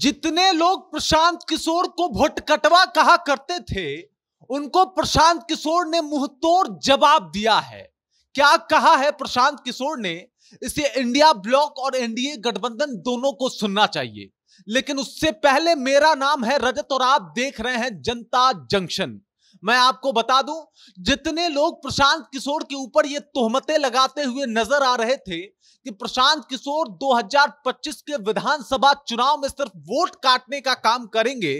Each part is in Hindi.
जितने लोग प्रशांत किशोर को भोटकटवा कहा करते थे उनको प्रशांत किशोर ने मुंहतोड़ जवाब दिया है क्या कहा है प्रशांत किशोर ने इसे इंडिया ब्लॉक और एनडीए गठबंधन दोनों को सुनना चाहिए लेकिन उससे पहले मेरा नाम है रजत और आप देख रहे हैं जनता जंक्शन मैं आपको बता दूं जितने लोग प्रशांत किशोर के ऊपर ये तोहमतें लगाते हुए नजर आ रहे थे कि प्रशांत किशोर 2025 के विधानसभा चुनाव में सिर्फ वोट काटने का काम करेंगे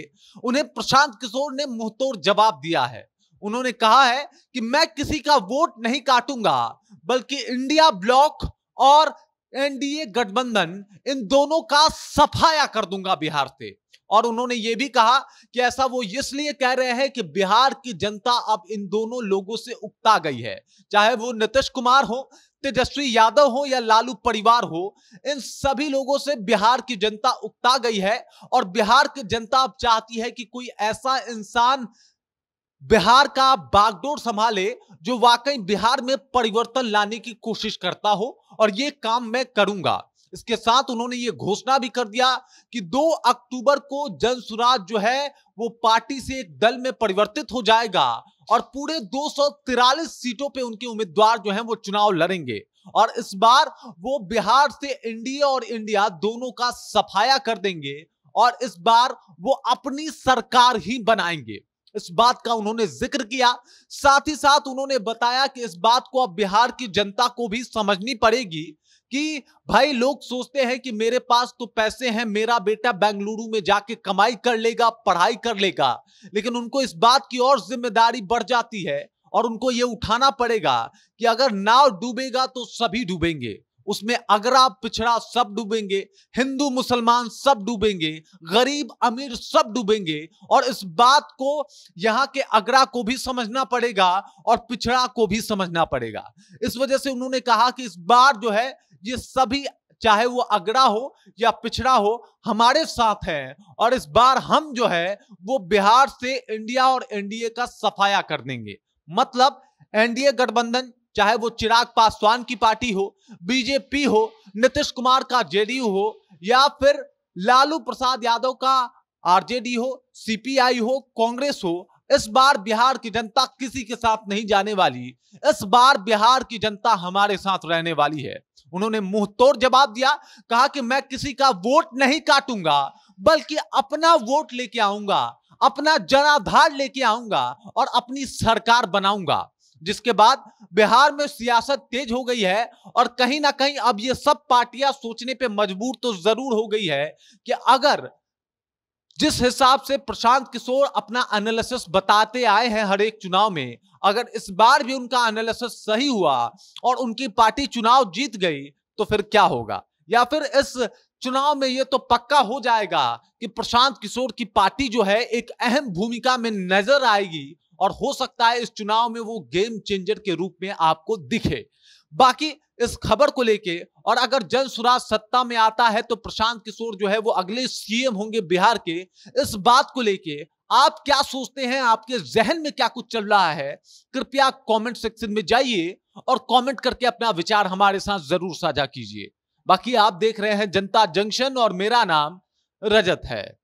उन्हें प्रशांत किशोर ने मुंहतोड़ जवाब दिया है उन्होंने कहा है कि मैं किसी का वोट नहीं काटूंगा बल्कि इंडिया ब्लॉक और एनडीए गठबंधन इन दोनों का सफाया कर दूंगा बिहार से और उन्होंने ये भी कहा कि ऐसा वो इसलिए कह रहे हैं कि बिहार की जनता अब इन दोनों लोगों से उकता गई है चाहे वो नीतीश कुमार हो तेजस्वी यादव हो या लालू परिवार हो इन सभी लोगों से बिहार की जनता उकता गई है और बिहार की जनता अब चाहती है कि कोई ऐसा इंसान बिहार का बागडोर संभाले जो वाकई बिहार में परिवर्तन लाने की कोशिश करता हो और ये काम मैं करूंगा इसके साथ उन्होंने ये घोषणा भी कर दिया कि 2 अक्टूबर को जनसुराज जो है वो पार्टी से एक दल में परिवर्तित हो जाएगा और पूरे दो सीटों पे उनके उम्मीदवार जो हैं वो चुनाव लड़ेंगे और इस बार वो बिहार से एनडीए और इंडिया दोनों का सफाया कर देंगे और इस बार वो अपनी सरकार ही बनाएंगे इस बात का उन्होंने जिक्र किया साथ ही साथ उन्होंने बताया कि इस बात को अब बिहार की जनता को भी समझनी पड़ेगी कि भाई लोग सोचते हैं कि मेरे पास तो पैसे हैं मेरा बेटा बेंगलुरु में जाके कमाई कर लेगा पढ़ाई कर लेगा लेकिन उनको इस बात की और जिम्मेदारी बढ़ जाती है और उनको ये उठाना पड़ेगा कि अगर नाव डूबेगा तो सभी डूबेंगे उसमें आप पिछड़ा सब डूबेंगे हिंदू मुसलमान सब डूबेंगे गरीब अमीर सब डूबेंगे और इस बात को यहाँ के अगरा को भी समझना पड़ेगा और पिछड़ा को भी समझना पड़ेगा इस वजह से उन्होंने कहा कि इस बार जो है ये सभी चाहे वो अगड़ा हो या पिछड़ा हो हमारे साथ है और इस बार हम जो है वो बिहार से इंडिया और एनडीए का सफाया कर देंगे मतलब एनडीए गठबंधन चाहे वो चिराग पासवान की पार्टी हो बीजेपी हो नीतीश कुमार का जेडीयू हो या फिर लालू प्रसाद यादव का आरजेडी हो सीपीआई हो कांग्रेस हो इस बार बिहार की जनता किसी के साथ नहीं जाने वाली इस बार बिहार की जनता हमारे साथ रहने वाली है उन्होंने मुंह तोड़ जवाब दिया कहा कि मैं किसी का वोट नहीं काटूंगा बल्कि अपना वोट लेके आऊंगा अपना जनाधार लेके आऊंगा और अपनी सरकार बनाऊंगा जिसके बाद बिहार में सियासत तेज हो गई है और कहीं ना कहीं अब ये सब पार्टियां सोचने पे मजबूर तो जरूर हो गई है कि अगर जिस हिसाब से प्रशांत किशोर अपना एनालिसिस बताते आए हैं हर एक चुनाव में अगर इस बार भी उनका एनालिसिस सही हुआ और उनकी पार्टी चुनाव जीत गई तो फिर क्या होगा या फिर इस चुनाव में यह तो पक्का हो जाएगा कि प्रशांत किशोर की पार्टी जो है एक अहम भूमिका में नजर आएगी और हो सकता है इस चुनाव में वो गेम चेंजर के रूप में आपको दिखे बाकी इस खबर को लेके और अगर जन सुराज सत्ता में आता है तो प्रशांत किशोर जो है वो अगले सीएम होंगे बिहार के इस बात को लेके आप क्या सोचते हैं आपके जहन में क्या कुछ चल रहा है कृपया कमेंट सेक्शन में जाइए और कमेंट करके अपना विचार हमारे साथ जरूर साझा कीजिए बाकी आप देख रहे हैं जनता जंक्शन और मेरा नाम रजत है